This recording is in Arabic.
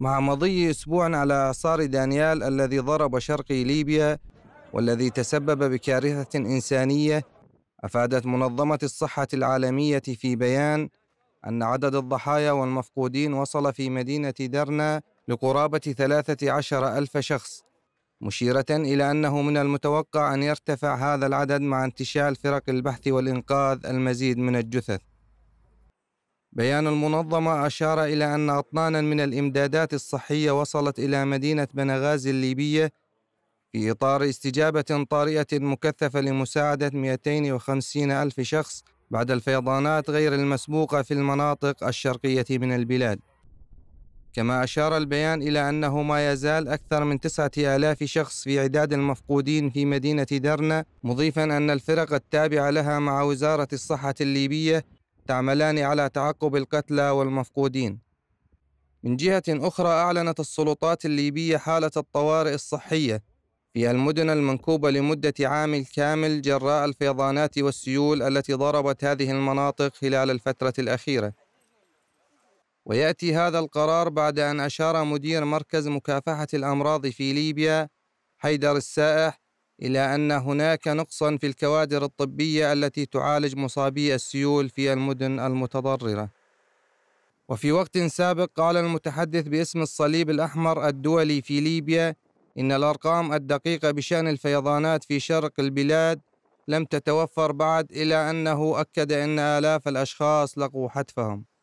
مع مضي أسبوع على إعصار دانيال الذي ضرب شرقي ليبيا والذي تسبب بكارثة إنسانية أفادت منظمة الصحة العالمية في بيان أن عدد الضحايا والمفقودين وصل في مدينة درنا لقرابة 13 ألف شخص مشيرة إلى أنه من المتوقع أن يرتفع هذا العدد مع انتشال فرق البحث والإنقاذ المزيد من الجثث بيان المنظمة أشار إلى أن أطنانا من الإمدادات الصحية وصلت إلى مدينة بنغازي الليبية في إطار استجابة طارئة مكثفة لمساعدة 250 ألف شخص بعد الفيضانات غير المسبوقة في المناطق الشرقية من البلاد كما أشار البيان إلى أنه ما يزال أكثر من تسعة آلاف شخص في عداد المفقودين في مدينة درنا مضيفا أن الفرق التابعة لها مع وزارة الصحة الليبية تعملان على تعقب القتلى والمفقودين من جهة أخرى أعلنت السلطات الليبية حالة الطوارئ الصحية في المدن المنكوبة لمدة عام كامل جراء الفيضانات والسيول التي ضربت هذه المناطق خلال الفترة الأخيرة. ويأتي هذا القرار بعد أن أشار مدير مركز مكافحة الأمراض في ليبيا حيدر السائح إلى أن هناك نقصا في الكوادر الطبية التي تعالج مصابي السيول في المدن المتضررة. وفي وقت سابق قال المتحدث باسم الصليب الأحمر الدولي في ليبيا إن الأرقام الدقيقة بشأن الفيضانات في شرق البلاد لم تتوفر بعد إلى أنه أكد أن آلاف الأشخاص لقوا حتفهم.